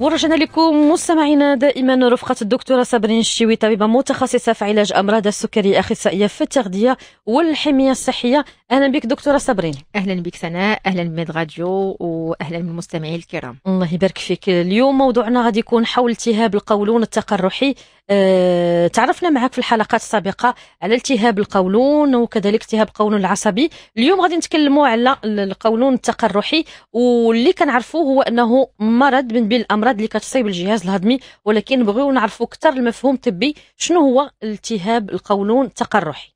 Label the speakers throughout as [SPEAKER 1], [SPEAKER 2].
[SPEAKER 1] ورجعنا لكم مستمعينا دائما رفقة الدكتورة صابرين الشيوي طبيبة متخصصة في علاج أمراض السكري أخصائية في التغذية والحمية الصحية أهلا بك دكتورة صابرين أهلا بك سناء أهلا بميد غاديو وأهلا بالمستمعين الكرام الله يبارك فيك اليوم موضوعنا غادي يكون حول التهاب القولون التقرحي أه تعرفنا معك في الحلقات السابقه على التهاب القولون وكذلك التهاب القولون العصبي اليوم غادي نتكلموا على القولون التقرحي واللي كنعرفوه هو انه مرض من بين الامراض اللي كتصيب الجهاز الهضمي ولكن بغيو نعرفوا اكثر المفهوم الطبي شنو هو التهاب القولون التقرحي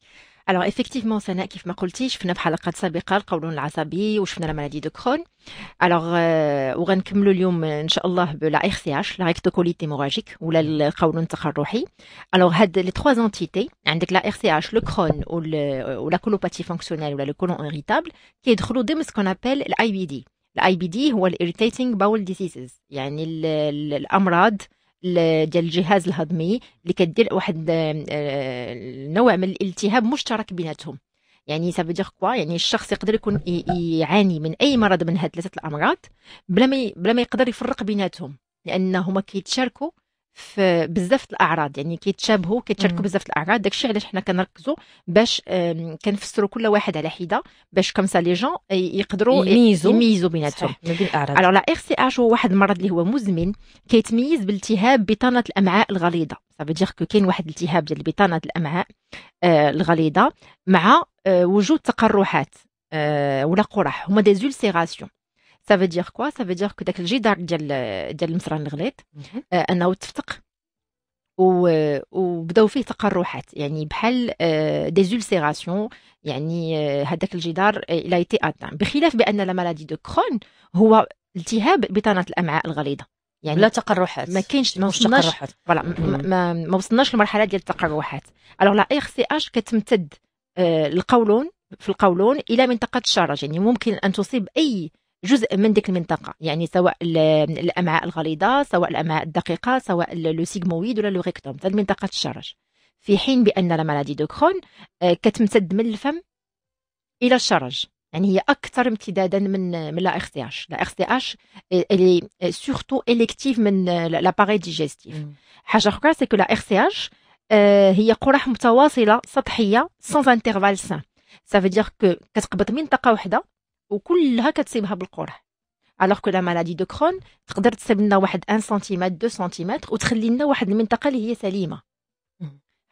[SPEAKER 1] الوغ ايفيكتيفمون سناء كيف ما قلتي شفنا في
[SPEAKER 2] حلقات سابقه القولون العصبي وشفنا لا مالادي دو كرون الوغ وغنكملوا اليوم ان شاء الله بلا اخ سي اش لا ريكتوكوليت هيموراجيك ولا القولون التقرحي الوغ هاد لي تخوا زونتيتي عندك لا اخ سي اش لو كرون ولا كولوباتي فونكسيونيل ولا لو كولون اريتابل كيدخلوا ضمن سكون ابل الاي بي دي الاي بي دي هو الاريتيتينغ باول ديزيزز يعني الامراض ديال الجهاز الهضمي اللي كدير واحد آه، نوع من الالتهاب مشترك بيناتهم يعني سافو دير كوا يعني الشخص يقدر يكون يعاني من اي مرض من هاد ثلاثه الامراض بلا ما بلا ما يقدر يفرق بيناتهم لان هما كيتشاركوا في بزاف الاعراض يعني كيتشابهوا كيتشاركوا بزاف الاعراض داكشي علاش حنا كنركزوا باش كنفسروا كل واحد على حده باش سا لي جون آه، يقدروا يميزوا يميزوا بيناتهم ما بين الاعراض الوغ لا ار سي اش هو واحد المرض اللي هو مزمن كيتميز بالتهاب بطانه الامعاء الغليظه سافو دير كو كاين واحد التهاب ديال بطانه الامعاء آه، الغليظه مع آه، وجود تقرحات ولا قرح هما دي زولسيراسيون Ça veut كوا quoi Ça كو داك الجدار ديال ديال المسران الغليظ انه تفتق و... وبداو فيه تقرحات يعني بحال زولسيراسيون آه، يعني آه، هذاك الجدار لا ايتي اتان بخلاف بان لا مالادي دو كرون هو التهاب بطانه الامعاء الغليظه يعني لا تقرحات ما كاينش ما وصلناش فوالا ما, ما وصلناش للمرحله ديال التقرحات الوغ لا اخ سي اش كتمتد آه، القولون في القولون الى منطقه الشرج يعني ممكن ان تصيب اي جزء من ديك المنطقه يعني سواء الامعاء الغليظه سواء الامعاء الدقيقه سواء لو سيغمويد ولا لو ريكتوم منطقه الشرج في حين بان لا مالادي دو كرون آه، كتمتد من الفم الى الشرج يعني هي اكثر امتدادا من من لا اخ تي اش لا اخ تي اش الي سورتو اليكتيف من باري آه، ديجيستيف حاجه اخرى سي كو لا اخ تي اش آه، هي قرح متواصله سطحيه سون انترفال سان سافو دير كو كتقبض منطقه وحده وكلها كتصيبها بالقرح الوغ كو لا مالادي دو كرون تقدر تصيب لنا واحد 1 سنتيمتر 2 سنتيمتر وتخلي لنا واحد المنطقه اللي هي سليمه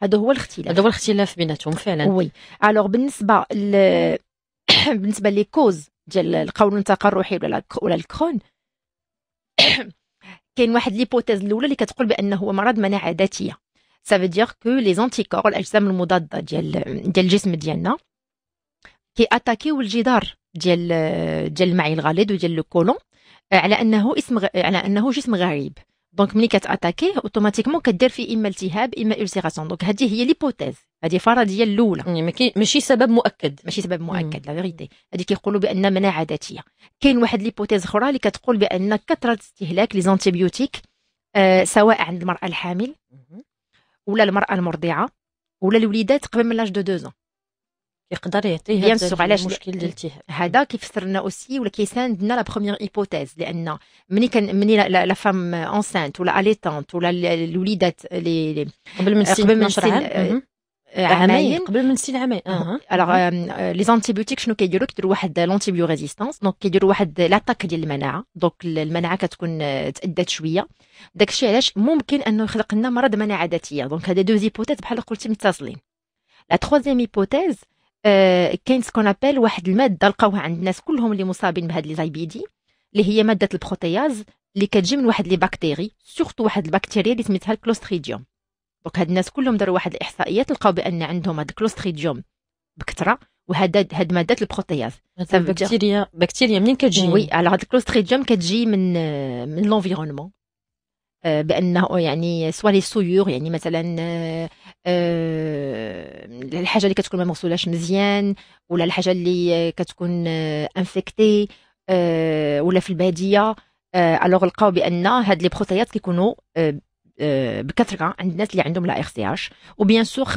[SPEAKER 2] هذا هو
[SPEAKER 1] الاختلاف هذا هو الاختلاف بيناتهم فعلا وي
[SPEAKER 2] الوغ بالنسبه ل... بالنسبه لي كوز ديال القولون التقرحي ولا ولا الكرون كاين واحد ليبوتيز الاولى اللي كتقول بانه هو مرض مناعه ذاتيه سا فيدير كو لي زونتيكور الاجسام المضاده ديال ديال الجسم ديالنا كي اتاكيو الجدار ديال ديال المعي الغليظ وديال لو كولون آه، على انه اسم غ... على انه جسم غريب دونك ملي كتاتاكيه اوتوماتيكمون كدير فيه اما التهاب اما اولسيراسيون دونك هذه هي ليبوتيز هذه فرضيه الاولى يعني ماشي سبب مؤكد ماشي سبب مؤكد لا فيغيتي هذه كيقولوا بان مناعه ذاتيه كاين واحد ليبوتيز اخرى اللي كتقول بان كثره استهلاك لي زانتيبيوتيك آه سواء عند المراه الحامل ولا المراه المرضعه ولا الوليدات قبل من لاج دو دوزون يقدر يعطيه بيان سور علاش المشكل اللي إيه. التهاب هذا كيفسر لنا اوسي ولا كيساند لنا لا بروميير ايبوثيز لان ملي كان ملي لا فام انسانت ولا اليتانت ولا الوليدات اللي قبل من قبل من 12 عام آه، عامين
[SPEAKER 1] قبل من سن عامين الوغ
[SPEAKER 2] لي زانتيبيوتيك شنو كيديروا كيديروا واحد لونتيبيو ريزيستانس دونك كيديروا واحد لاتاك ديال المناعه دونك المناعه كتكون آه، تأدت شويه داكشي علاش ممكن انه يخلق لنا مرض مناعه ذاتيه دونك هذا دو زيبوتيز بحال قلتي متصلين لا تخوازيام هيبوتيز آه، كاين سكون ابل واحد الماده لقاوها عند الناس كلهم اللي مصابين بهاد لي اللي هي ماده البروتياز اللي كتجي من واحد لي بكتيري سورتو واحد البكتيريا اللي سميتها الكلوستريديوم دونك هاد الناس كلهم داروا واحد الاحصائيات لقاو بان عندهم هاد الكلوستريديوم بكثره وهذا هاد ماده البروتياز بكتيريا بكتيريا منين كتجي وي على هاد الكلوستريديوم كتجي من آه، من لونفيرونمون آه، بانه يعني سوا لي سويور يعني مثلا آه، آه، الحاجه اللي كتكون ما مغسولاش مزيان ولا الحاجه اللي كتكون انفكتي ولا في الباديه الوغ لقاو بان هاد لي بروتيات كيكونوا بكثره عند الناس اللي عندهم لا اخ سي اش وبيان سور 45%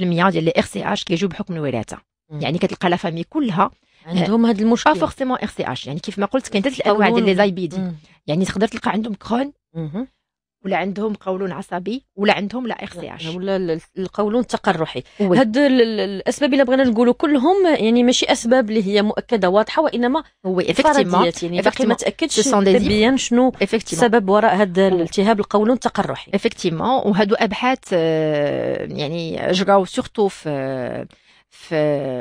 [SPEAKER 2] ديال لي اخ سي اش كيجيو بحكم الوراثه يعني كتلقى لا فامي كلها عندهم هاد المشكل اه فورسيمون اخ سي اش يعني كيف ما قلت كاين ثلاث انواع ديال لي زايبيدي يعني تقدر
[SPEAKER 1] تلقى عندهم كرون ولا عندهم قولون عصبي ولا عندهم لا اخ سي اش ولا القولون التقرحي هاد الاسباب اللي بغينا نقولوا كلهم يعني ماشي اسباب اللي هي مؤكده واضحه وانما هو افكتيفمون يعني باقي ما تاكدش بيان شنو السبب وراء هاد الالتهاب القولون التقرحي افكتيفمون وهادو ابحاث آه،
[SPEAKER 2] يعني جراو سورتو في في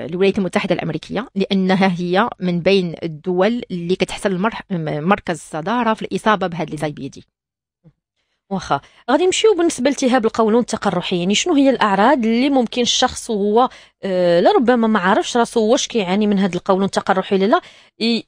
[SPEAKER 2] الولايات المتحدة الأمريكية لأنها هي من بين الدول اللي كتحصل مركز الصدارة في الإصابة
[SPEAKER 1] بهذا دي واخا غادي نمشيو بالنسبه لالتهاب القولون التقرحي يعني شنو هي الاعراض اللي ممكن الشخص وهو آه لربما ما عرفش راسو واش كيعاني من هذا القولون التقرحي لا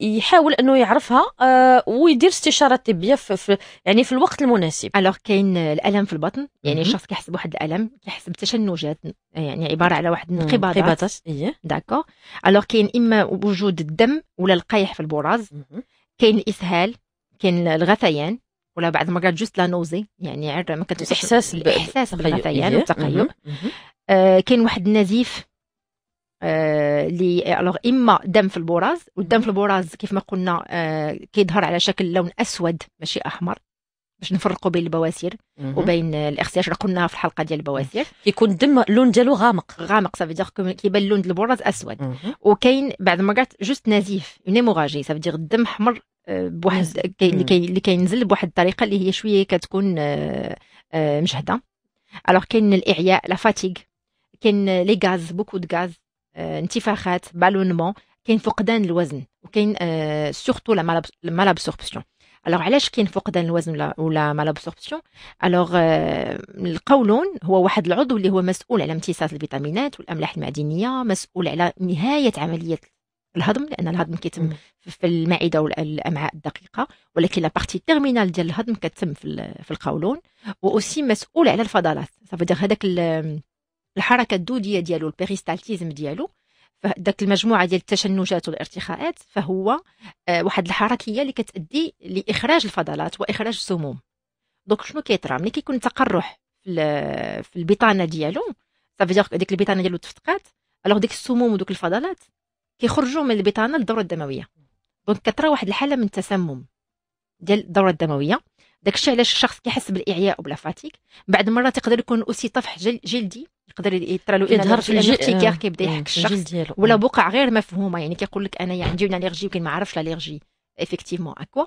[SPEAKER 1] يحاول انه يعرفها آه ويدير استشاره طبيه في, في يعني في الوقت المناسب الوغ كاين الالم في البطن يعني الشخص كيحس بواحد الالم
[SPEAKER 2] كيحس بتشنجات يعني عباره على واحد انقباضات انقباضات داكور الوغ كاين اما وجود الدم ولا القيح في البراز كاين الاسهال كاين الغثيان ولا بعض المرات جوست لا نوزي يعني عر ما كتوصلش احساس الاحساس بالغثيان إيه. والتقيؤ آه، كاين واحد النزيف آه، اللي الوغ اما دم في البراز والدم في البراز كيف ما قلنا آه كيظهر على شكل لون اسود ماشي احمر باش نفرقوا بين البواسير وبين الاخساش اللي قلناها في الحلقه ديال البواسير كيكون الدم اللون ديالو غامق غامق صافي دير كيبان لون البراز اسود وكاين بعض المرات جوست نزيف اون ايموراجي صافي دير الدم احمر بواحد اللي اللي كينزل بواحد الطريقه اللي هي شويه كتكون آه، آه، مجهده الوغ كاين الاعياء لا فاتيك كاين لي غاز بوكو د غاز انتفاخات بالونمون كاين فقدان الوزن وكاين سورتو لا مالابسوربسيون الوغ علاش كاين فقدان الوزن ولا مالابسوربسيون الوغ آه، القولون هو واحد العضو اللي هو مسؤول على امتصاص الفيتامينات والاملاح المعدنيه مسؤول على نهايه عمليه الهضم لان الهضم كيتم في المعده والامعاء الدقيقه ولكن بارتي تيرمينال ديال الهضم كتم في, في القولون واوسي مسؤول على الفضلات صافي هذاك الحركه الدوديه ديالو البيريستالتيزم ديالو فداك المجموعه ديال التشنجات والارتخاءات فهو آه، واحد الحركيه اللي كتادي لاخراج الفضلات واخراج السموم دونك شنو كيطرا ملي كيكون تقرح في البطانه ديالو صافي ديك البطانه ديالو تفتقات الوغ ديك السموم ودوك الفضلات كيخرجوا من البطانه للدوره الدمويه دونك كترى واحد الحاله من التسمم ديال الدوره الدمويه داكشي علاش الشخص كيحس بالاعياء وبلا فاتيك بعد مره تقدر يكون اوسي طفح جل جلدي يقدر يطرى له يظهر في آه. كيبدا يحك الشخص ولا آه. بقع غير مفهومه يعني كيقول لك انا عندي يعني اليرجي ولكن ما عرفش الاليرجي افيكتيفمون اكوا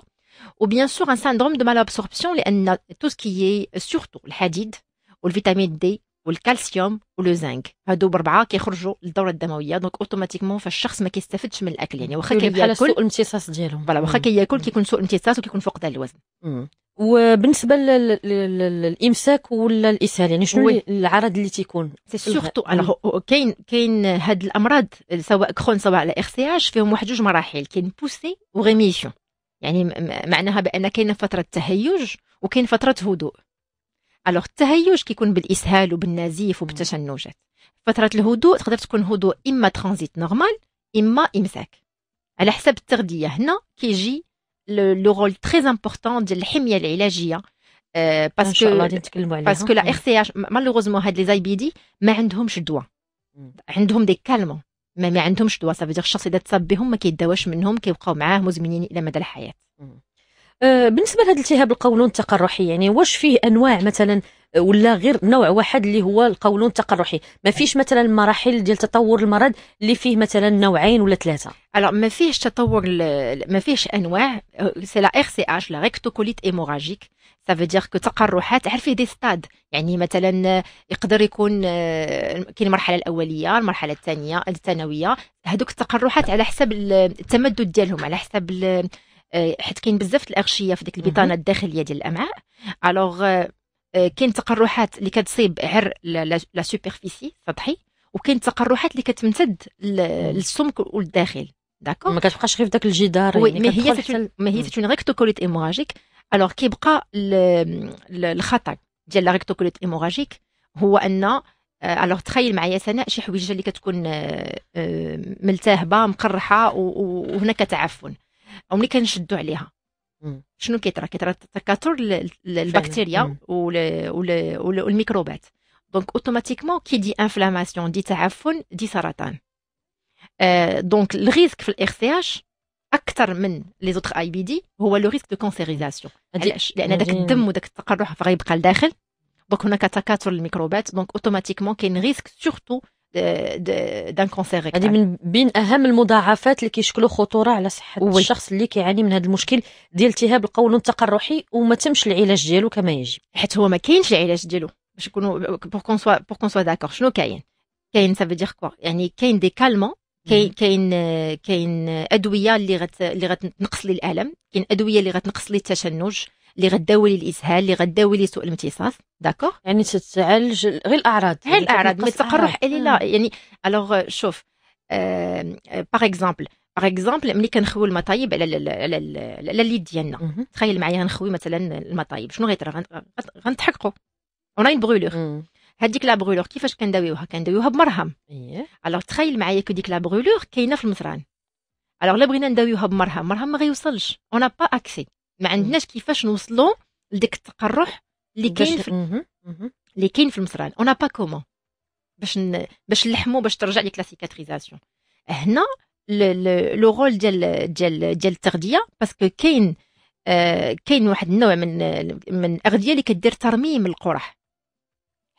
[SPEAKER 2] وبيان سور ان سيندروم دو مالابسوربسيون لان تو سكي سورتو الحديد والفيتامين دي والكالسيوم والزنك هادو بربعه كيخرجوا للدوره الدمويه دونك اوتوماتيكمون فالشخص ما كيستافدش من الاكل يعني واخا كياكل سوء
[SPEAKER 1] الامتصاص ديالهم فوالا واخا كياكل كيكون سوء الامتصاص وكيكون فقدان الوزن وبالنسبه للامساك ولا الاسهال يعني شنو العرض اللي
[SPEAKER 2] تيكون سورتو الو كاين كاين هاد الامراض سواء كرون سواء على اخ سي اش فيهم واحد جوج مراحل كاين بوسي وغيميسيون يعني معناها بان كاين فتره تهيج وكاين فتره هدوء الوغ التهيج كيكون بالاسهال وبالنزيف وبالتشنجات فتره الهدوء تقدر تكون هدوء اما ترانزيت نورمال اما امساك على حسب التغذيه هنا كيجي لو رول تري امبورطون ديال الحميه العلاجيه باسكو باسكو لا ار سي اش مالوغوزمون هاد لي زاي بي دي ما عندهمش دواء عندهم دي كالمون ما, ما عندهمش دواء صافي الشخص اذا
[SPEAKER 1] تصاب بهم ما كيداواش منهم كيبقاو معاه مزمنين الى مدى الحياه آه، بالنسبه لهذا الالتهاب القولون التقرحي يعني واش فيه انواع مثلا آه، ولا غير نوع واحد اللي هو القولون التقرحي ما فيش مثلا مراحل ديال تطور المرض اللي فيه مثلا نوعين ولا ثلاثه الوغ ما فيهش تطور ما فيهش انواع سي لا ار سي اش لا ريكتوكوليت
[SPEAKER 2] ايموراجيك سا فو دير كو تقرحات عارفه دي ستاد يعني مثلا آه، يقدر يكون كاين المرحله الاوليه المرحله الثانيه الثانويه هذوك التقرحات على حسب التمدد ديالهم على حسب آه، حيت كاين بزاف الاغشيه في ديك البطانه الداخليه ديال الامعاء الوغ آه، آه، كاين تقرحات اللي كتصيب عر لا سوبرفيسي سطحي وكاين تقرحات اللي كتمتد للسمك والداخل داكور ما كتبقاش غير في ذاك الجدار وي يعني ما هي ما هي سيتون ريكتوكوليت ايموراجيك الوغ كيبقى الخطر ديال لا ريكتوكوليت ايموراجيك هو ان الوغ تخيل معايا سناء شي حويجه اللي كتكون ملتهبه مقرحه وهنا كتعفن او ملي كنشدو عليها شنو كيطرا كيطرا تكاثر البكتيريا والميكروبات دونك اوتوماتيكمون كي دي انفلاماسيون دي تعفن دي سرطان آه، دونك الريسك في الاخ اش اكثر من لي زوتر اي بي دي هو لو ريسك دو كونسيريزاسيون علاش لان داك الدم وداك التقرح غيبقى لداخل دونك هناك تكاثر الميكروبات دونك اوتوماتيكمون
[SPEAKER 1] كاين ريسك سورتو دان كونسير هذه من بين اهم المضاعفات اللي كيشكلوا خطوره على صحه وي. الشخص اللي كيعاني من هذا المشكل ديال التهاب القولون التقرحي وما تمش العلاج ديالو كما يجب حيت هو ما كاينش العلاج ديالو باش نكونوا بور كون سوا بور كون
[SPEAKER 2] سوا داكور شنو كاين كاين سافو دير كوا يعني كاين دي كالمون كاين كاين كاين ادويه اللي غت اللي غتنقص لي الالم كاين ادويه اللي غتنقص لي التشنج اللي غداوي لي الاسهال اللي غداوي لي سوء الامتصاص داكوغ يعني تتعالج غير الاعراض غير يعني الاعراض ما تقرح لا آه. يعني الوغ euh, شوف باغ اكزومبل باغ اكزومبل ملي كنخوي المطايب على على على اليد ديالنا تخيل معايا غنخوي مثلا المطايب شنو غيطرى غنتحكقوا اون اين بغولور هذيك لا بغولور كيفاش كنداويوها كنداويوها بمرهم الوغ إيه. تخيل معايا كو ديك لا بغولور كاينه في المطران الوغ لا بغينا نداويوها بمرهم مرهم ما غيوصلش اون با اكسي ما عندناش كيفاش نوصلوا لديك التقرح اللي كاين في اللي كاين في المصران اون با كومون باش ن... باش نلحموا باش ترجع لك لا سيكاتريزاسيون هنا لو رول ديال ديال ديال التغذيه باسكو كاين آه كاين واحد النوع من من الاغذيه اللي كدير ترميم القرح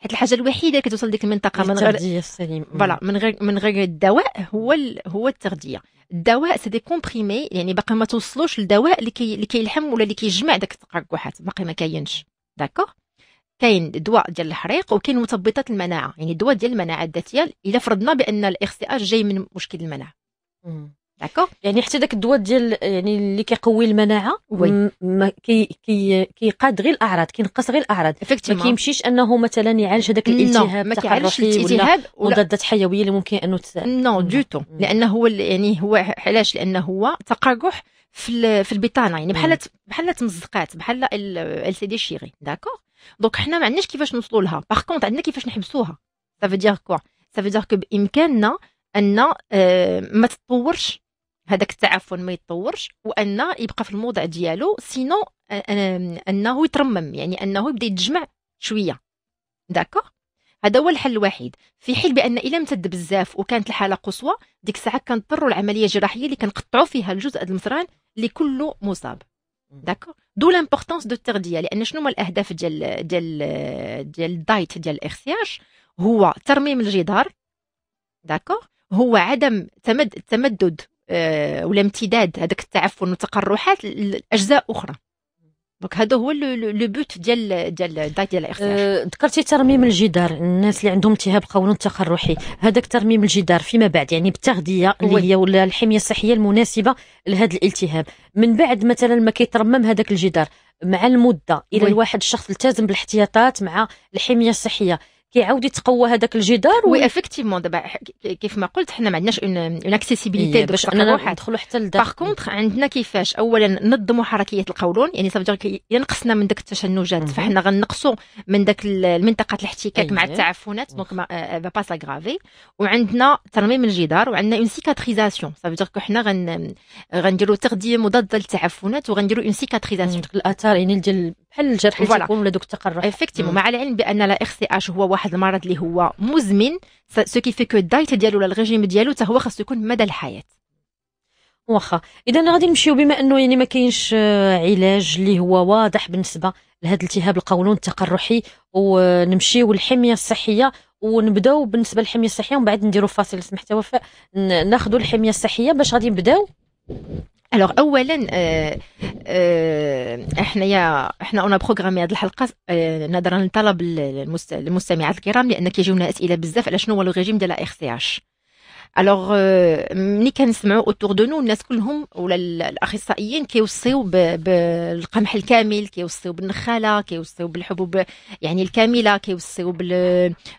[SPEAKER 2] حيت الحاجه الوحيده اللي كتوصل لديك المنطقه من غير التغذيه
[SPEAKER 1] السليمه فوالا
[SPEAKER 2] من غير من غير الدواء هو ال... هو التغذيه الدواء سي دي كومبريمي يعني باقي ما توصلوش للدواء اللي كي... اللي كيلحم ولا اللي كيجمع داك التقرحات باقي ما كاينش داكوغ كاين دواء ديال الحريق وكاين مثبطات المناعه يعني الدواء ديال المناعه الذاتيه الا فرضنا بان الاخ سي جاي من مشكل المناعه
[SPEAKER 1] داكوغ يعني حتى داك الدواء ديال يعني اللي كيقوي المناعه وي م- كي كي كيقاد غير الاعراض كينقص غير الاعراض ما كيمشيش انه مثلا يعالج هذاك الالتهاب ما كيعالجش الالتهاب مضادات حيويه اللي ممكن انه نو دو تو لانه هو يعني هو
[SPEAKER 2] علاش لانه هو تقرح في في البطانه يعني بحال بحال تمزقات بحال ال سي دي شيغي داكوغ دونك حنا ما عندناش كيفاش نوصلوا لها باغ كونت عندنا كيفاش نحبسوها سافو دير كوا سافو دير كو بامكاننا ان آه، ما تطورش هذاك التعفن ما يتطورش وان يبقى في الموضع ديالو سينو آه، آه، انه يترمم يعني انه يبدا يتجمع شويه داكوغ هذا هو الحل الوحيد في حين بان الا امتد بزاف وكانت الحاله قصوى ديك الساعه كنضطروا العمليه الجراحيه اللي كنقطعوا فيها الجزء المصران اللي كله مصاب داكوغ دو لامبورطونس دو التغذيه لان شنو هما الاهداف ديال ديال ديال الدايت ديال الاغسياج هو ترميم الجدار داكوغ هو عدم تمد التمدد آه، ولا امتداد هذاك التعفن والتقرحات لاجزاء اخرى دونك هذا هو لو بوت ديال ديال ديال الاخلاق أه،
[SPEAKER 1] ذكرتي ترميم الجدار الناس اللي عندهم التهاب قولون تقرحي هذاك ترميم الجدار فيما بعد يعني بالتغذيه اللي هي ولا الحميه الصحيه المناسبه لهذا الالتهاب من بعد مثلا ما كيترمم هذاك الجدار مع المده الى الواحد الشخص التزم بالاحتياطات مع الحميه الصحيه كيعاود يتقوى هذاك الجدار وي
[SPEAKER 2] افكتيفمون دابا كيف ما قلت حنا ما عندناش اون اكسيسيبيليتي باش اننا ندخلوا حتى لدار باغ كونتخ عندنا كيفاش اولا نظموا حركيه القولون يعني صافي ينقصنا من داك التشنجات فحنا غنقصوا من داك المنطقه الاحتكاك مع أيوة. التعفنات دونك ما با آه، ساغرافي وعندنا ترميم الجدار وعندنا اون سيكاتريزاسيون صافي دير حنا غن غنديروا تغذيه مضاده للتعفنات وغنديروا اون سيكاتريزاسيون الاثار يعني ديال بحال الجرح اللي تيكون ولا دوك التقرح افكتيمون مع العلم بان لا اخ سي اش هو واحد المرض اللي هو مزمن سو كي في كو الدايت ديالو ولا الريجيم ديالو حتى هو خاصو يكون مدى الحياه
[SPEAKER 1] واخا اذا غادي نمشيو بما انه يعني ما كاينش آه، علاج اللي هو واضح بالنسبه لهذا الالتهاب القولون التقرحي ونمشيو للحميه الصحيه ونبداو بالنسبه للحميه الصحيه ومن بعد نديرو فاصل سمحتي وفاء ناخذوا الحميه الصحيه باش غادي نبداو
[SPEAKER 2] الوغ اولا آه آه حنايا حنا اون بروغرامي هذه الحلقه آه نظرا لطلب المستمعات الكرام لان كيجيونا اسئله بزاف على شنو هو لو ريجيم ديال اخ سي اش الوغ ملي كنسمعوا اوتور دو نو الناس كلهم ولا الاخصائيين كيوصيو بالقمح الكامل كيوصيو بالنخاله كيوصيو بالحبوب يعني الكامله كيوصيو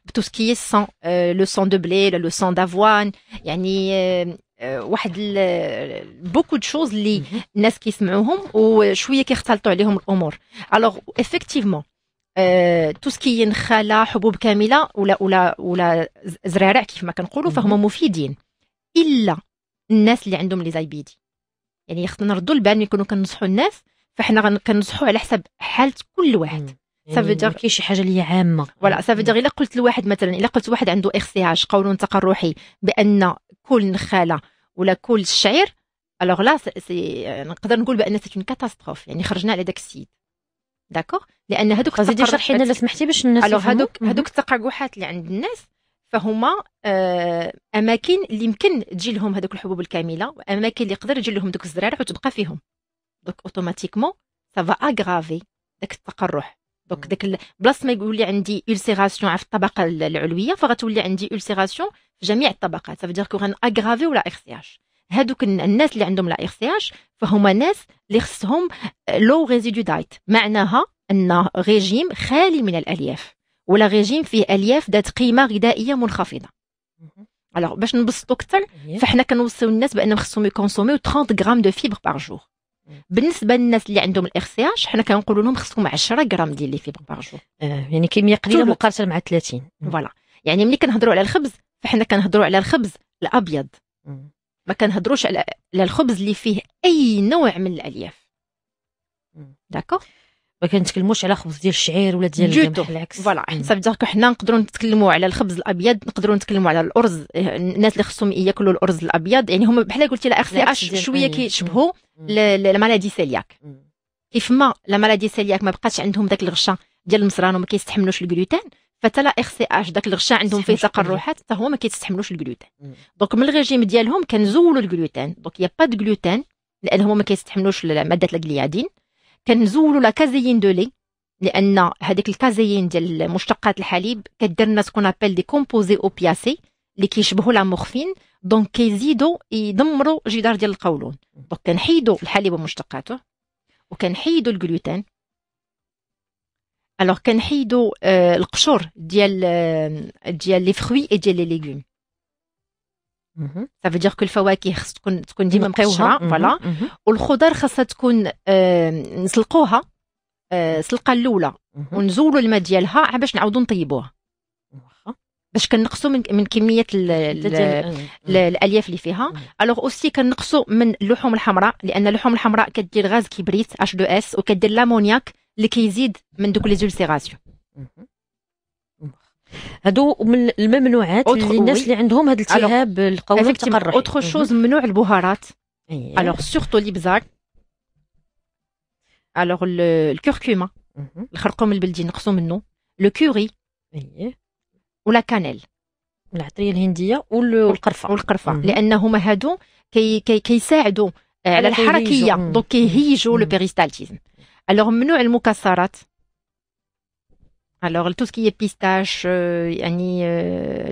[SPEAKER 2] بتوسكي سون لو سون دو بلي لو سون دافوان يعني آه، آه، واحد بوكو دو شوز اللي الناس كيسمعوهم وشويه كيختلطوا عليهم الامور الوغ افكتيفمون تو سكي نخاله حبوب كامله ولا ولا ولا زرارع كيف ما كنقولوا فهما مفيدين الا الناس اللي عندهم لي زايبيدي يعني خصنا نردوا البال ملي كنكونوا كنصحوا الناس فاحنا كنصحوا على حسب حاله كل واحد سافي دير كاين شي حاجه اللي عامه فوالا سافي دير الا قلت لواحد مثلا الا قلت واحد عنده اخ سي اش قولون تقرحي بان كل نخاله ولا كل الشعير الوغ لا سي نقدر نقول بان سي اون كاتاستروف يعني خرجنا على داك السيد داكوغ لان هذوك زيدي شرحي لنا لو سمحتي باش الناس الوغ هذوك هذوك التقاقحات اللي عند الناس فهما آه، اماكن اللي يمكن تجي لهم هذوك الحبوب الكامله واماكن اللي يقدر يجي لهم دوك الزرارع وتبقى فيهم دوك اوتوماتيكمون سافا اغرافي داك التقرح دوك داك بلاص ما يقول لي عندي اولسيراسيون في الطبقه العلويه فغتولي عندي اولسيراسيون جميع الطبقات سافدير كو غنأغرافيو لا اخ سي اش هادوك الناس اللي عندهم لا اخ سي اش فهما ناس اللي خصهم لو ريزيدو دايت معناها ان ريجيم خالي من الالياف ولا ريجيم فيه الياف ذات قيمه غذائيه منخفضه الوغ باش نبسطو اكثر فحنا كنوصيو الناس بانهم خصهم يكونسوميو 30 غرام دو فيبر بار جور بالنسبه للناس اللي عندهم الاخ سي اش حنا كنقولوا لهم خصكم 10 غرام ديال لي فيبر بار جور يعني كميه قليله مقارنه مع 30 فوالا يعني ملي كنهضروا على الخبز فإحنا كنهضروا على الخبز الأبيض ما كنهضروش على الخبز اللي فيه أي نوع من الألياف داكو ما كنتكلموش على خبز ديال الشعير ولا ديال بحال العكس فوالا صافي دونك حنا نقدروا نتكلموا على الخبز الابيض نقدروا نتكلموا على الارز الناس اللي خصهم ياكلوا الارز الابيض يعني هما بحال قلتي لا اخ سي اش شويه كيشبهوا المالادي سيلياك كيف ما المالادي سيلياك ما بقاش عندهم داك الغشه ديال المصران وما كيستحملوش الجلوتين فتلا اخ سي اش داك الغشاء عندهم فيه تقرحات حتى هو ما كيتستحملوش الجلوتين دونك من الريجيم ديالهم كنزولوا الجلوتين دونك يا با دو جلوتين لان هما ما كيستحملوش ماده الجليادين كنزولوا لا كازيين دو لي لان هذيك الكازيين ديال مشتقات الحليب كدير لنا سكون ابل دي كومبوزي اوبياسي اللي كيشبهوا لا مورفين دونك كيزيدوا يدمروا جدار ديال القولون دونك كنحيدوا الحليب ومشتقاته وكنحيدوا الجلوتين الوغ كنحيدو آه، القشور ديال آه، ديال لي فروي اي ديال لي ليغوم سافو دير كو الفواكه خص تكون تكون ديما مقيوها فوالا والخضر خاصها تكون آه، نسلقوها السلقه الاولى ونزولوا الماء ديالها باش نعاودوا نطيبوها باش كنقصوا من من كميه الـ الـ آه. الالياف اللي فيها الوغ اوسي كنقصوا من اللحوم الحمراء لان اللحوم الحمراء كدير غاز كبريت اش دو اس وكدير لامونياك اللي كيزيد من دوك لي زولسيراسيون هادو من الممنوعات اللي الناس اللي عندهم هذا الالتهاب القولون التقرحي اوتر شوز ممنوع البهارات الوغ سورتو الابزار الوغ الكركمه الخرقوم البلدي نقصوا منه إيه. لو كوري ولا كانيل العطريه الهنديه والقرفه والقرفه لانهما هادو كي كي كيساعدوا على الحركيه دونك كيهيجوا لو بيريستالتيزم الوغ ممنوع المكسرات الوغ تو سكي بيستاش يعني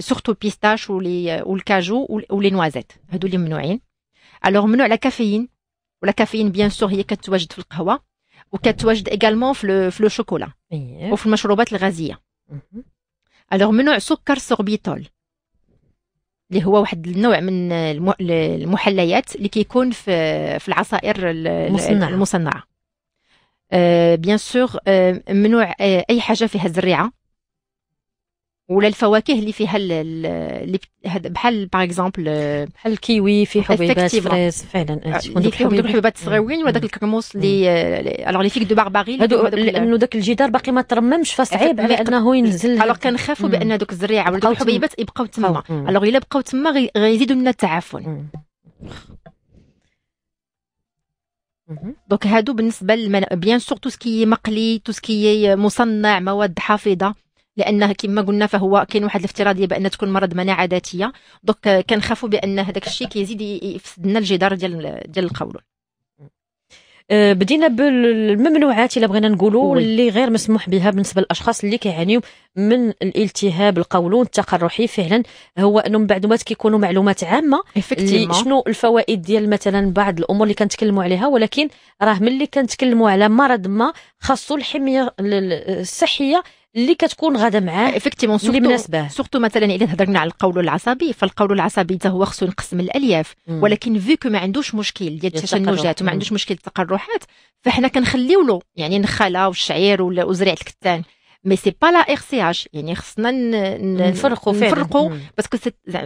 [SPEAKER 2] سورتو بيستاش ولي والكاجو ولي نوازيت هادو اللي ممنوعين الوغ ممنوع لا كافيين ولا كافيين بيان سور هي كتواجد في القهوه وكتواجد ايغالمون في لو شوكولا إيه. وفي المشروبات الغازيه الوغ نوع سكر سوربيتول اللي هو واحد النوع من المحليات اللي كيكون في في العصائر المصنعه, المصنعة. بيان سور ممنوع اي حاجه فيها زريعه ولا الفواكه اللي فيها اللي بحال باغ اكزومبل آه، بحال الكيوي في حبيبات فريز فعلا تكون آه، دوك الحبيبات الصغيوين وهذاك الكرموس اللي الوغ لي فيك دو بارباغي هادو لانه داك الجدار باقي ما ترممش فصعيب على انه ينزل الوغ كنخافوا بان دوك الزريعه ولا الحبيبات يبقاو تما الوغ الا بقاو تما غيزيدوا لنا التعفن دونك هادو بالنسبه بيان سور تو سكي مقلي تو سكي آه، مصنع مواد حافظه لانه كما قلنا فهو كاين واحد الافتراضيه بان تكون مرض مناعه ذاتيه دوك كنخافوا بان هذاك الشيء كيزيد يفسد لنا الجدار
[SPEAKER 1] ديال ديال القولون أه، بدينا بالممنوعات الا بغينا نقولوا اللي غير مسموح بها بالنسبه للاشخاص اللي كيعانيو من الالتهاب القولون التقرحي فعلا هو انه من بعد ما كيكونوا معلومات عامه اللي شنو الفوائد ديال مثلا بعض الامور اللي كنتكلموا عليها ولكن راه ملي كنتكلموا على مرض ما خاصو الحميه الصحيه اللي كتكون غاده معاه افكتيمون سورتو مناسبه سورتو مثلا
[SPEAKER 2] الا هضرنا على القول العصبي فالقول العصبي حتى هو خصو ينقسم الالياف ولكن فيكو ما عندوش مشكل ديال التشنجات وما عندوش مشكل التقرحات فحنا كنخليو له يعني النخاله والشعير وزريعه الكتان مي سي با لا ار سي اش يعني خصنا نفرقوا نفرقوا باسكو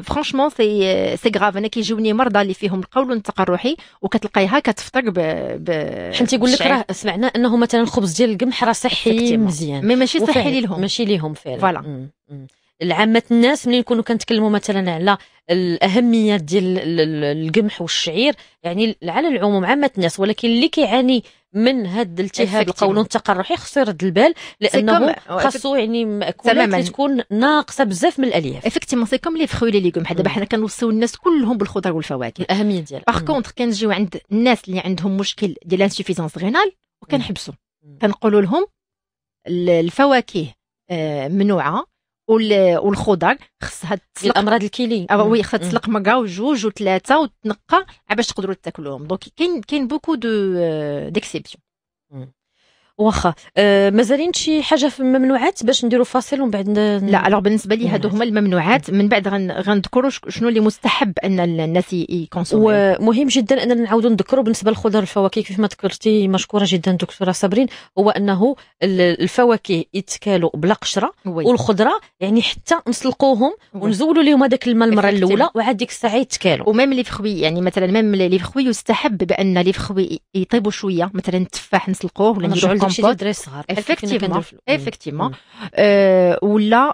[SPEAKER 2] فرانشمون سي سي غراف انا كيجوني مرضى اللي فيهم القول التقرحي
[SPEAKER 1] وكتلقايها كتفطر ب ب حيت يقول لك راه سمعنا انه مثلا الخبز ديال القمح راه صحي مزيان مي ماشي صحي ليهم ماشي ليهم فعلا فوالا لعامه الناس ملي نكونوا كنتكلموا مثلا على الاهميه ديال القمح والشعير يعني على العموم عامه الناس ولكن اللي كيعاني من هذا الالتهاب القولون التقرحي خصو يرد البال لانه خصو يعني ماكولات اللي تكون ناقصه بزاف من الالياف
[SPEAKER 2] افكتيمون سي كوم لي فخوي لي دابا حنا كنوصيو الناس كلهم بالخضر والفواكه الاهميه ديالها باغ كونتر كنجيو عند الناس اللي عندهم مشكل ديال انسوفيزونس غينال وكنحبسو كنقولوا لهم الفواكه آه، منوعه والخضر خصها تسلق الامراض الكيلي اه وي خصها تسلق مره وجوج وثلاثه وتنقى باش تقدروا تاكلوهم دونك كاين كاين بوكو دو ديكسيبسيون آه، واخا أه مازالين شي حاجه في الممنوعات باش نديروا فاصل ومن بعد ن... لا الوغ بالنسبه لي هادو هما
[SPEAKER 1] الممنوعات من بعد غنذكروا شنو اللي مستحب ان الناس يكونسوموا ومهم جدا اننا نعاودوا نذكروا بالنسبه للخضر الفواكه كيف ما ذكرتي مشكوره جدا دكتوره صابرين هو انه الفواكه يتكالوا بلا قشره والخضره يعني حتى نسلقوهم ونزولوا لهم هذاك الماء المره الاولى وعاد ديك الساعه يتكالوا وميم لي فخوي يعني مثلا ميم لي
[SPEAKER 2] فخوي يستحب بان لي فخوي يطيبوا شويه مثلا التفاح نسلقوه ولا نديروا كومبوت افكتيفمون افكتيفمون ولا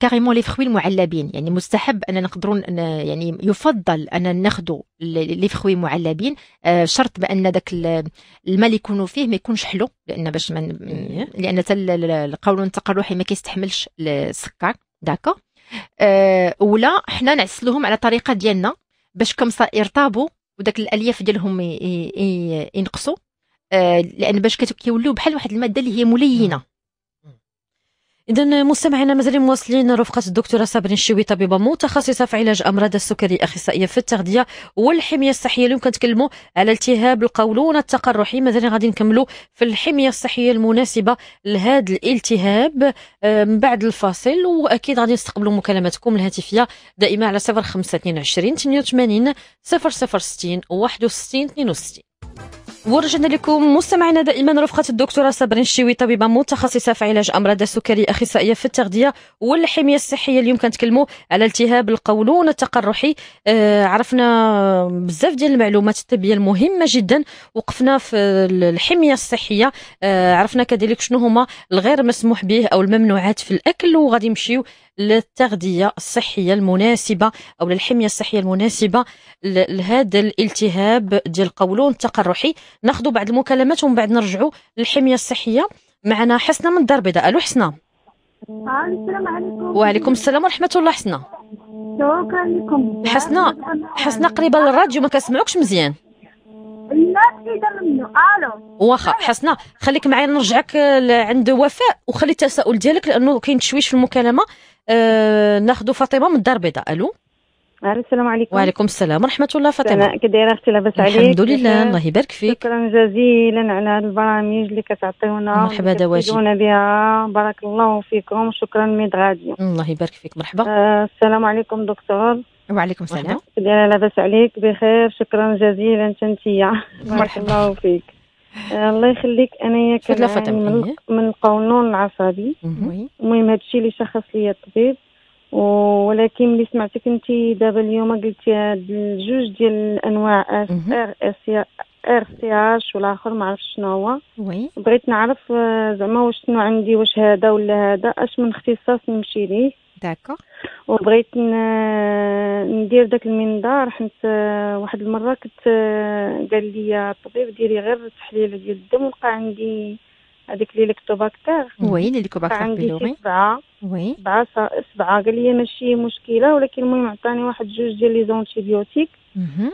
[SPEAKER 2] كاريمون لي فخوي المعلبين يعني مستحب ان نقدروا يعني يفضل ان ناخذوا لي فخوي معلبين شرط بان ذاك الماء اللي يكونوا فيه ما يكونش حلو لان باش من لان القولون التقرحي ما كيستحملش السكر داكو ولا حنا نعسلوهم على طريقه ديالنا باش كم يرطابوا وداك الالياف ديالهم ينقصوا آه، لان باش كيولوا بحال واحد الماده
[SPEAKER 1] اللي هي ملينه إذا مستمعينا مازال مواصلين رفقة الدكتورة صابرين الشوي طبيبة متخصصة في علاج أمراض السكري أخصائية في التغذية والحمية الصحية اليوم كنتكلموا على التهاب القولون التقرحي مازال غادي نكملوا في الحمية الصحية المناسبة لهذا الالتهاب آه، من بعد الفاصل وأكيد غادي نستقبلوا مكالماتكم الهاتفية دائما على 05 22 88 0060 61 62 ورجعنا لكم مستمعينا دائما رفقة الدكتورة صابرين الشيوي طبيبة متخصصة في علاج أمراض السكري أخصائية في التغذية والحمية الصحية اليوم كنتكلموا على التهاب القولون التقرحي آه عرفنا بزاف ديال المعلومات الطبية المهمة جدا وقفنا في الحمية الصحية آه عرفنا كذلك شنو هما الغير مسموح به أو الممنوعات في الأكل وغادي نمشيو للتغذية الصحية المناسبة أو للحمية الصحية المناسبة لهذا الالتهاب ديال القولون التقرحي ناخذ بعض المكالمات ومن بعد نرجعوا للحمية الصحية معنا حسنة من الدار البيضاء ألو حسنة آه، السلام عليكم وعليكم السلام ورحمة الله حسنة شكرا لكم حسنة حسنة قريبة للراديو ما كنسمعوكش مزيان الو واخا حسنه خليك معايا نرجعك عند وفاء وخلي التساؤل ديالك لانه كاين تشويش في المكالمه آه ناخذ فاطمه من الدار البيضاء الو السلام عليكم وعليكم السلام ورحمه الله فاطمه كي
[SPEAKER 3] اختي لاباس عليك الحمد لله الله يبارك فيك شكرا جزيلا على البرامج اللي كتعطيونا مرحبا دواجي بها بارك الله فيكم شكرا ميد غادي
[SPEAKER 1] الله يبارك فيك مرحبا
[SPEAKER 3] آه السلام عليكم دكتور
[SPEAKER 2] وعليكم السلام
[SPEAKER 3] ديالها لاباس عليك بخير شكرا جزيلا تنتيا بارك الله فيك آه، الله يخليك يا كمان من, من القولون العصبي المهم هادشي اللي شخص ليا الطبيب ولكن اللي سمعتك انت دابا اليوم قلتي هاد الجوج ديال الانواع ار اس ار سي اش والاخر ما عرفتش شنو هو وي بغيت نعرف آه، زعما واش شنو عندي واش هذا ولا هذا اش من اختصاص نمشي ليه داكوغ وبغيت ندير داك المنظار حيت آه، واحد المره كنت آه، قال لي الطبيب ديري غير تحليل ديال الدم وقع عندي هذيك ليليكتوباكتير
[SPEAKER 2] وي ليكتوباكتير عندي
[SPEAKER 3] سبعه وي سبعه سبعه قال لي ماشي مشكله ولكن المهم عطاني واحد جوج ديال لي زونتيبيوتيك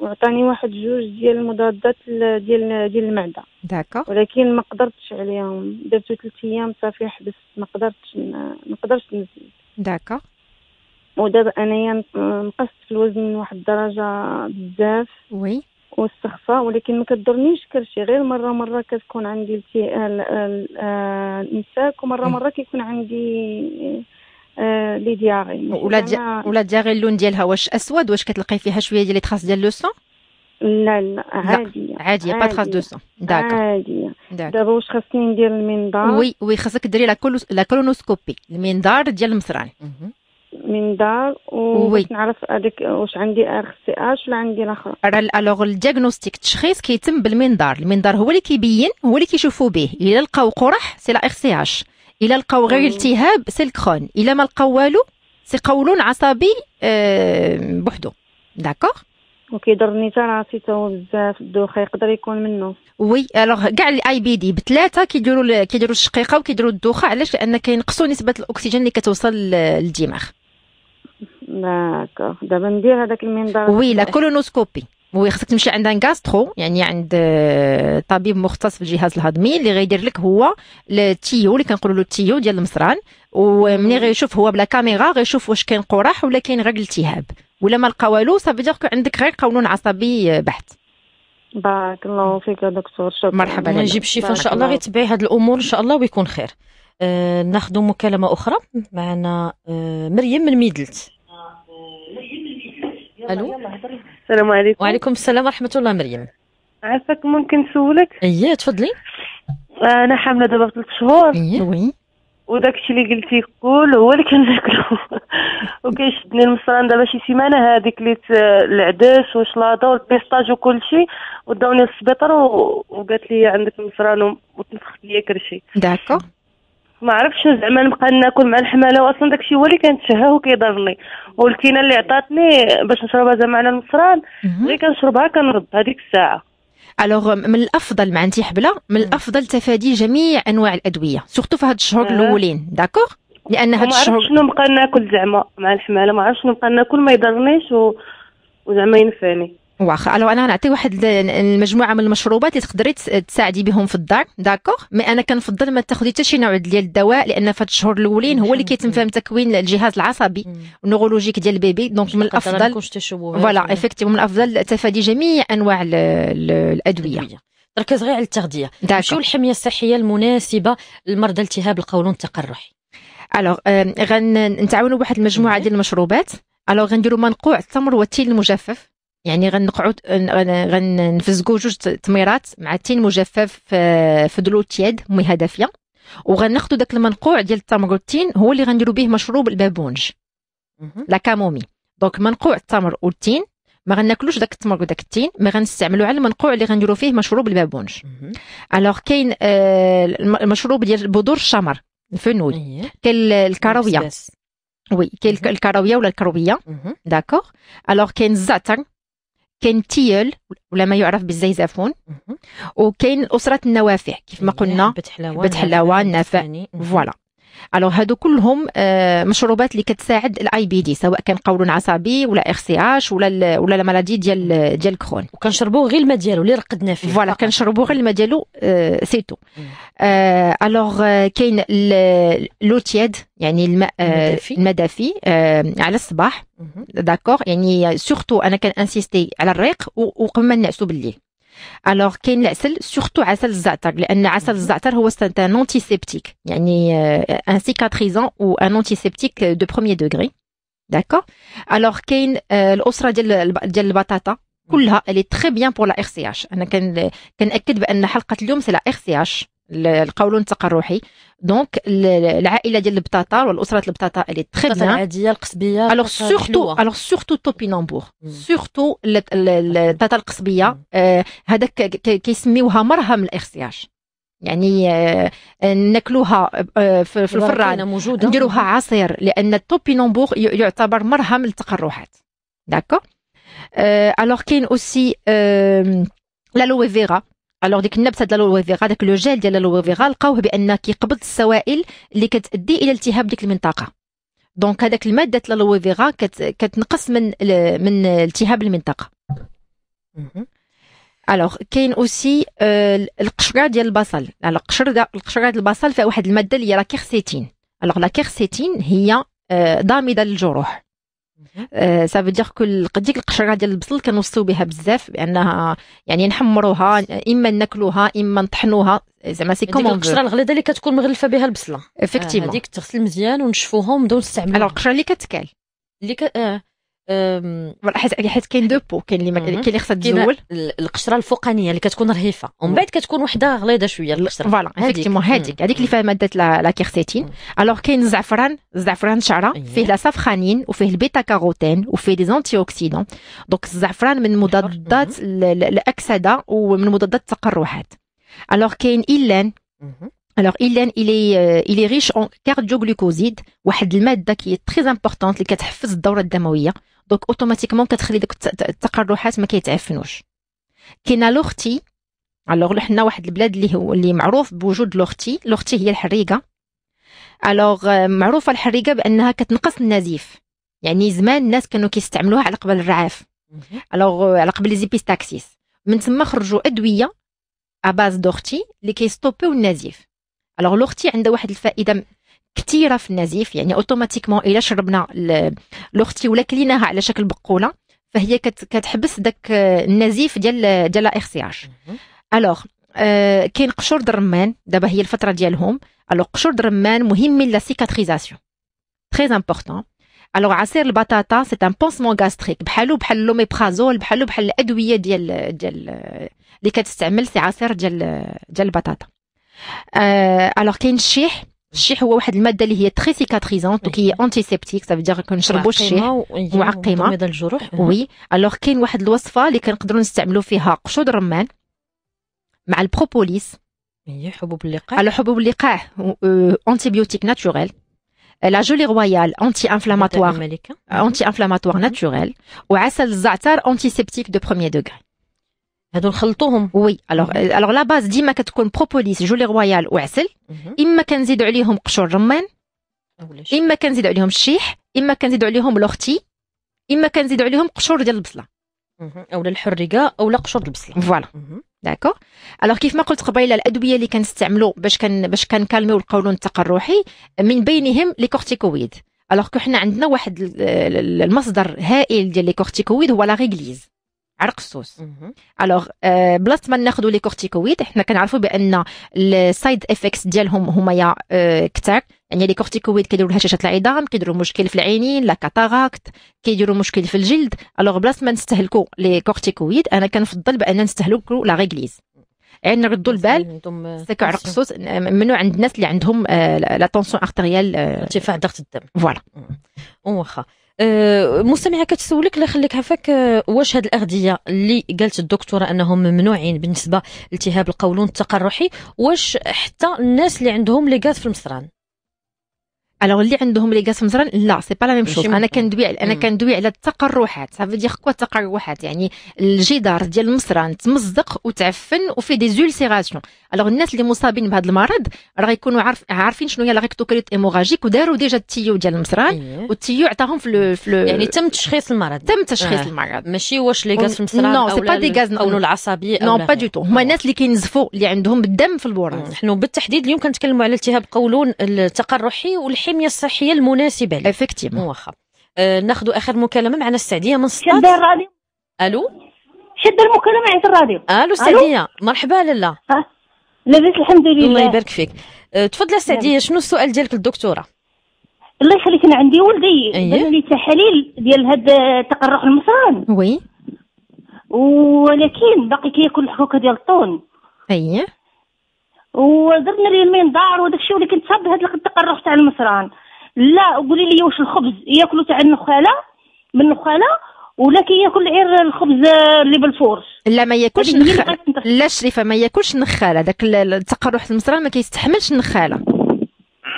[SPEAKER 3] وعطاني واحد جوج ديال المضادات ديال ديال المعده داكا ولكن ما قدرتش عليهم درتو ثلاث ايام صافي حبست ما قدرتش ما قدرتش نزيد داكا ودابا انايا نقصت في الوزن واحد الدرجه بزاف وي والسخفه ولكن ما كضرنيش كرشي غير مره مره كتكون عندي الامساك آه، ومره مره كيكون عندي آه، لي دياغي ولا
[SPEAKER 2] ولا دياغي اللون ديالها واش اسود واش كتلقاي فيها شويه ديال لي تراس ديال لو سون لا لا عادية عادية با تخاص دو سون داكو عادية دابا واش خاصني ندير المنظار وي وي خاصك ديري لا كولونوسكوبي المنظار ديال المصران
[SPEAKER 3] منظار وي نعرف هذاك واش عندي ار سي اش ولا عندي الاخر
[SPEAKER 2] الوغ الدياغنوستيك التشخيص كيتم بالمنظار المنظار هو اللي كيبين هو اللي كيشوفوا به الا لقاو قرح سي لا ار سي اش الا لقاو غير التهاب سي الكرون الا ما لقاو والو سي قولون عصبي آه، بوحدو داكوغ وكيضرني حتى راسي حتى هو بزاف الدوخه يقدر يكون منه وي الوغ كاع الاي بي دي بثلاثه كيديروا كيديروا الشقيقه وكيديروا الدوخه علاش لان كينقصوا نسبه الاكسجين اللي كتوصل للدماغ
[SPEAKER 3] دابا ندير هذاك المنظار وي لا
[SPEAKER 2] كولونوسكوبي وخصك تمشي عند غاسترو يعني عند آه، طبيب مختص في الجهاز الهضمي اللي غيدير لك هو التيو اللي كنقولوا له التيو ديال المصران وملي غيشوف هو بلا كاميرا غيشوف واش كاين قراح ولا كاين غير التهاب ولا ما لقى والو صافي دير عندك غير قولون عصبي آه، بحت
[SPEAKER 3] بارك الله فيك دكتور شكرا مرحبا لك نجيب شفاء ان شاء الله غيتبعي
[SPEAKER 1] هاد الامور ان شاء الله ويكون خير آه ناخذ مكالمه اخرى معنا آه مريم من ميدلت الو السلام عليكم وعليكم السلام ورحمه الله مريم عافاك ممكن نسولك اييه تفضلي انا حامله دابا ثلاث
[SPEAKER 3] شهور اييه وي وداك الشيء اللي قلتي كل هو اللي كناكلو وكيشدني المصران دابا شي سيمانه هذيك اللي العدس والشلاضه والبيستاج وكل شيء وداوني للسبيطار وقالت لي عندك مصران وتنفخت لي كرشي داكو ما عرفتش زعما نبقى ناكل مع الحماله واصلا داكشي هو اللي كنتشهاه وكيضرني
[SPEAKER 2] والكينه اللي عطاتني باش نشربها زعما على النصران غير كنشربها كنرد هذيك الساعه الوغ euh, من الافضل مع عندي حبله من الافضل تفادي جميع انواع الادويه سورتو في هاد الشهور الاولين داكوغ لان هاد الشهور ما عرفتش شنو نبقى ناكل زعما مع الحماله ما عرفتش شنو نبقى ناكل ما يضرنيش و... وزعما ينفعني واخا الو انا غنعطي واحد المجموعه من المشروبات اللي تقدري تساعدي بهم في الدار داكوغ مي انا كنفضل ما تاخدي حتى شي نوع ديال الدواء لان في الشهور الاولين هو اللي كيتم فيهم تكوين الجهاز العصبي النورولوجيك ديال البيبي دونك من الافضل
[SPEAKER 1] فوالا
[SPEAKER 2] افكتيفمون من الافضل تفادي جميع انواع الادويه
[SPEAKER 1] ركز غير على التغذيه شو الحميه الصحيه المناسبه لمرضى التهاب القولون التقرحي الوغ euh, غنتعاونوا بواحد المجموعه ديال
[SPEAKER 2] المشروبات الوغ غنديروا منقوع التمر والتين المجفف يعني غنقعد غنفزقوا جوج تميرات مع التين مجفف في دلو تياد مي دافيه وغناخذوا داك المنقوع ديال التمر والتين هو اللي غنديروا به مشروب البابونج لا كامومي دونك منقوع التمر والتين ما غناكلوش داك التمر وداك التين ما غنستعملو على المنقوع اللي غنديرو فيه مشروب البابونج الوغ كاين آه المشروب ديال بذور الشمر الفنول إيه. كاين الكراويه وي كاين الكراويه ولا الكرويه داكوغ الوغ كاين الزعتر كاين التيل ولا ما يعرف بالزيزافون وكاين اسره النوافع كيف ما قلنا بتحلاوه بتحلاوه النافع فوالا الو هادو كلهم آه، مشروبات اللي كتساعد الاي بي دي سواء كان قولون عصبي ولا اخ سي اش ولا ولا المالادي ديال ديال الكرون وكنشربوه غير الماء ديالو اللي رقدنا فيه فوالا كنشربوه غير الماء ديالو سيتو الوغ كاين لو تياد يعني الماء آه، المدافي, آه، على الصباح داكوغ يعني سورتو انا كان انسيستي على الريق وقبل ما نعسو بالليل الوغ كاين العسل سورتو عسل الزعتر لان عسل الزعتر هو سانت ان انتيسيبتيك يعني ان سيكاتريزون او ان انتيسيبتيك دو بروميي دوغري داكور الوغ كاين euh، الاسره ديال ديال البطاطا كلها اللي تري بيان بور لا ار سي اش انا كناكد بان حلقه اليوم سي لا ار سي اش القولون التقرحي دونك العائله ديال البطاطا والاسره البطاطا اللي تري بيان العاديه القصبيه الوغ سورتو الوغ سورتو توبينامبور سورتو البطاطا القصبيه آه، هذاك كيسميوها مرهم الاغسياج يعني آه، ناكلوها آه، في الفران نديروها عصير لان التوبينامبور يعتبر مرهم للتقرحات داكو الوغ كاين اوسي لوي فيرا الوغ ديك النبته ديال اللوفيغا داك لو جيل ديال اللوفيغا لقاوه بان كيقبض السوائل اللي كتؤدي الى التهاب ديك المنطقه دونك هذاك الماده ديال اللوفيغا كت... كتنقص من من التهاب المنطقه الوغ كاين اوسي آه، القشره ديال البصل القشر القشره ديال البصل فيها واحد الماده اللي هي لا كيرسيتين الوغ لا كيرسيتين هي آه، ضامده للجروح سا فو ديغ كل ديك القشره ديال البصل كنوصيو بها بزاف بانها يعني نحمروها اما ناكلوها اما نطحنوها زعما سي كومون القشره الغليظه
[SPEAKER 1] اللي كتكون مغلفه بها البصله افكتيفمون آه، هذيك تغسل مزيان ونشفوها نبداو نستعملوها القشره اللي كتكال اللي ك... آه. حيت حيت كاين دو بو كاين اللي كاين اللي خصها تزول القشره الفوقانيه اللي كتكون رهيفه ومن بعد كتكون وحده غليظه شويه القشره فوالا افيكتيمون هذيك هذيك اللي
[SPEAKER 2] فيها ماده لا كيرسيتين الوغ كاين الزعفران الزعفران شعره أيوة. فيه لا سافخانين وفيه البيتا كاروتين وفيه دي زونتي اوكسيدون دونك الزعفران من مضادات الاكسده ومن مضادات التقرحات الوغ كاين ايلان الوغ الان الي الي ريش اون كارديوغلوكوزيد واحد الماده كي تخي امبورطونت اللي كتحفز الدوره الدمويه دونك اوتوماتيكمون كتخلي دوك التقرحات ما كيتعفنوش كاينه لوختي الوغ حنا واحد البلاد اللي هو اللي معروف بوجود لوختي لوختي هي الحريقه الوغ آه، معروفه الحريقه بانها كتنقص النزيف يعني زمان الناس كانوا كيستعملوها على قبل الرعاف الوغ آه، على قبل ليزيبيستاكسيس من تما خرجوا ادويه اباز دوختي اللي كيستوبيو النزيف الوغ لوغتي عندها واحد الفائده كثيره في النزيف يعني اوتوماتيكمون الا شربنا لوغتي ولا كليناها على شكل بقوله فهي كتحبس داك النزيف ديال ديال لا اش الوغ euh, كاين قشور الرمان دابا هي الفتره ديالهم الوغ قشور الرمان مهمين لا سيكاتريزاسيون تري امبورطون الوغ عصير البطاطا سي ان بونسمون غاستريك بحالو بحال لوميبرازول بحالو بحال الادويه ديال ديال اللي كتستعمل سي عصير ديال ديال البطاطا الوغ كاين الشيح الشيح هو واحد الماده اللي هي تري سيكاتريزونت دونك هي انتي سيبتيك صافي دير كنشربوا الشيح معقمه ومضاد الجروح وي الوغ كاين واحد الوصفه اللي كنقدروا نستعملوا فيها قشود الرمان مع البروبوليس هي حبوب اللقاح على حبوب اللقاح انتيبيوتيك ناتوريل لا جولي رويال انتي انفلاماتوار انتي انفلاماتوار ناتوريل وعسل الزعتر انتي سيبتيك دو بروميير دوغري هادو نخلطوهم وي الوغ الوغ لا باز ديما كتكون بروبوليس جولي رويال وعسل اما كنزيدو عليهم قشور رمان اما كنزيد عليهم الشيح اما كنزيد عليهم لوختي اما كنزيد عليهم قشور ديال البصله اولا الحريقه اولا قشور البصله فوالا داكور الوغ كيف ما قلت قبيله الادويه اللي كنستعملوا باش كان باش كنكالميو القولون التقرحي من بينهم لي كورتيكويد الوغ كو حنا عندنا واحد المصدر هائل ديال لي كورتيكويد هو لا ريغليز عرق السوس الوغ euh, بلاصه ما ناخذوا لي كورتيكويد حنا كنعرفوا بان السايد افكتس ديالهم هما يا آه، كثار يعني لي كورتيكويد كيديروا هشاشه العظام كيديروا مشكل في العينين لا كاتاراكت كيديروا مشكل في الجلد الوغ بلاصه ما نستهلكوا لي كورتيكويد انا كنفضل بان نستهلكوا لا ريغليز يعني نردوا البال
[SPEAKER 1] سكع عرق السوس
[SPEAKER 2] منو عند الناس اللي
[SPEAKER 1] عندهم آه، لا طونسيون ارتيريال آه. ارتفاع ضغط الدم فوالا واخا آه، مستمعه كتسولك لا خليك عفاك آه، واش هاد الاغذيه اللي قالت الدكتوره انهم ممنوعين بالنسبه لالتهاب القولون التقرحي واش حتى الناس اللي عندهم ليغاز في المصران الوغ اللي عندهم لي قاسم زران لا سي با لا ميم شوز انا كندوي
[SPEAKER 2] انا كندوي على التقرحات صافي دير كوا التقرحات يعني الجدار ديال المصران تمزق وتعفن وفي دي زولسيغاسيون الوغ الناس اللي مصابين بهذا المرض راه غيكونوا عارف عارفين شنو هي لا ايموغاجيك ايموراجيك وداروا ديجا التيو ديال المصران إيه. والتيو عطاهم في, لو في
[SPEAKER 1] لو يعني تم تشخيص المرض تم تشخيص آه. المرض ماشي واش لي قاسم زران المصران نو سي با دي غاز او العصبي نو با دي تو هما آه. الناس اللي كينزفوا اللي عندهم بالدم في البراز نحن بالتحديد اليوم كنتكلموا على التهاب قولون التقرحي والحي الحميه الصحيه المناسبه لي افكتيفمون واخا آه ناخذ اخر مكالمه معنا السعديه من الصاد شد الراديو الو شد المكالمه عند الراديو الو السعديه مرحبا لاله لاباس الحمد لله الله يبارك فيك آه تفضلي السعديه نعم. شنو السؤال ديالك للدكتوره الله يخليك انا عندي ولدي أيه؟ لي تحاليل ديال هذا التقرح المصران وي ولكن باقي كياكل الحكوكه ديال الطون اييه وجبنا لي المين دار وداك الشيء ولكن تصاب هاد التقرح تاع المصران لا قولي لي واش الخبز ياكلوا تاع النخاله من النخاله ولا كياكل غير الخبز آه، اللي بالفور لا ما ياكلش نخ...
[SPEAKER 2] لا شريفه ما ياكلش نخاله داك التقرح المصران ما كيستحملش النخاله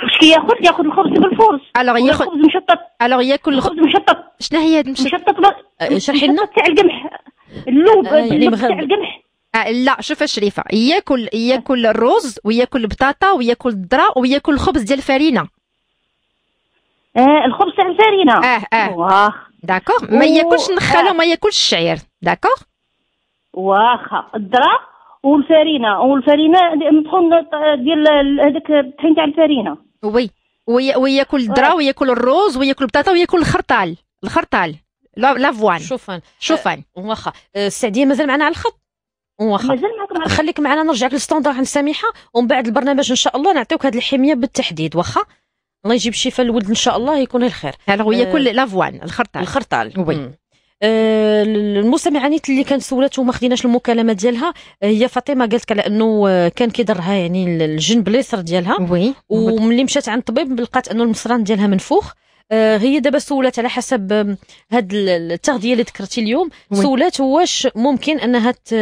[SPEAKER 2] واش كياخذ ياخذ الخبز بالفرص الوغ ياخذ الخبز مشطط الوغ ياكل الخبز مشطط شنو هي هاد المشطط مشطط شرحي آه، لنا تاع القمح اللوب آه، يعني تاع القمح آه، لا شوف الشريفه ياكل ياكل الرز وياكل البطاطا وياكل الذره وياكل آه، الخبز ديال الفرينه آه الخبز تاع الفرينه اه اه
[SPEAKER 1] واخ داكوغ ما ياكلش النخاله وما ياكلش الشعير داكوغ واخا الذره والفرينه والفرينه مطحون آه، ديال هذاك الطحين
[SPEAKER 2] تاع الفرينه وي وي وياكل الذره وياكل الرز وياكل البطاطا وياكل الخرطال
[SPEAKER 1] الخرطال لافوان شوفان شوفان واخا السعديه مازال معنا على الخط واخا خليك معنا نرجعك للستاندار عند سميحه ومن بعد البرنامج ان شاء الله نعطيوك هذه الحميه بالتحديد واخا الله يجيب الشفاء للولد ان شاء الله يكون الخير الوغ هي أه كل لافوان الخرطال الخرطال وي أه نيت اللي كانت سولته وما خديناش المكالمه ديالها آه، هي فاطمه قالت لك على انه آه، كان كيضرها يعني الجنب اليسر ديالها وي وملي مشات عند الطبيب لقات انه المصران ديالها منفوخ آه، هي دابا سولات على حسب هاد التغذيه اللي ذكرتي اليوم سولات واش ممكن انها ت...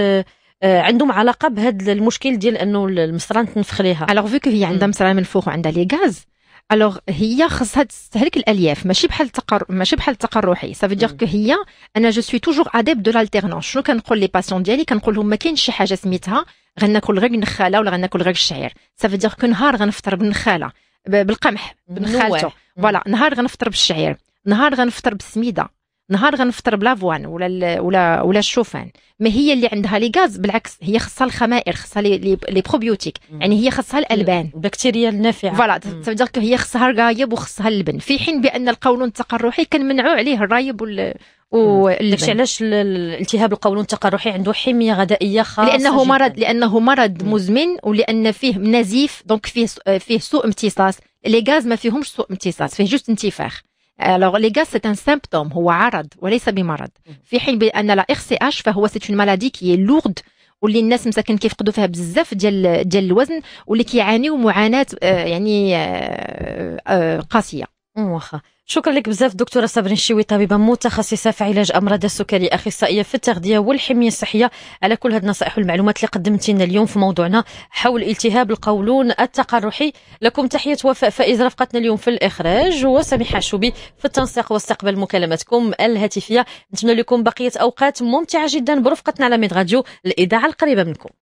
[SPEAKER 1] عندهم علاقه بهذا المشكل ديال انه المصران تنفخ ليها الوغ فيك هي عندها مصران من
[SPEAKER 2] الفوق وعندها لي غاز الوغ هي خصها تستهلك الالياف ماشي بحال التقر ماشي بحال التقرحي سافو ديغ كو هي انا جو سوي توجور اديب دو لالتيرنونس شنو كنقول لي باسيون ديالي كنقول لهم ما كاينش شي حاجه سميتها غناكل غير النخاله ولا غناكل غير الشعير سافو ديغ كو نهار غنفطر بالنخاله بالقمح بنخالته فوالا نهار غنفطر بالشعير نهار غنفطر بالسميده نهار غنفطر بلافوان ولا ولا ولا الشوفان ما هي اللي عندها لي غاز بالعكس هي خصها الخمائر خصها لي لي بروبيوتيك يعني هي خصها الالبان البكتيريا النافعه فوالا تبدا هي خصها الرايب وخصها اللبن في حين بان القولون التقرحي كنمنعوا عليه الرايب وال
[SPEAKER 1] و علاش الالتهاب القولون التقرحي عنده حميه غذائيه
[SPEAKER 2] خاصه لانه جداً. مرض لانه مرض مزمن ولان فيه نزيف دونك فيه فيه سوء امتصاص لي غاز ما فيهمش سوء امتصاص فيه جوست انتفاخ Alors les gaz, c'est un symptôme, هو عرض وليس بمرض. في حين بان لا اخ سي اش فهو سيت اون مالادي كي لورد واللي الناس مساكن كيفقدوا فيها بزاف ديال ديال الوزن واللي كيعانيو معاناه آه،
[SPEAKER 1] يعني آه، آه، قاسيه. واخا شكرا لك بزاف دكتوره صابرين الشوي طبيبه متخصصه في علاج امراض السكري اخصائيه في التغذيه والحميه الصحيه على كل هذه النصائح والمعلومات اللي قدمتي لنا اليوم في موضوعنا حول التهاب القولون التقرحي لكم تحيه وفاء فائز رفقتنا اليوم في الاخراج وسميحه شوبي في التنسيق واستقبال مكالماتكم الهاتفيه نتمنى لكم بقيه اوقات ممتعه جدا برفقتنا على ميد راديو الاذاعه القريبه منكم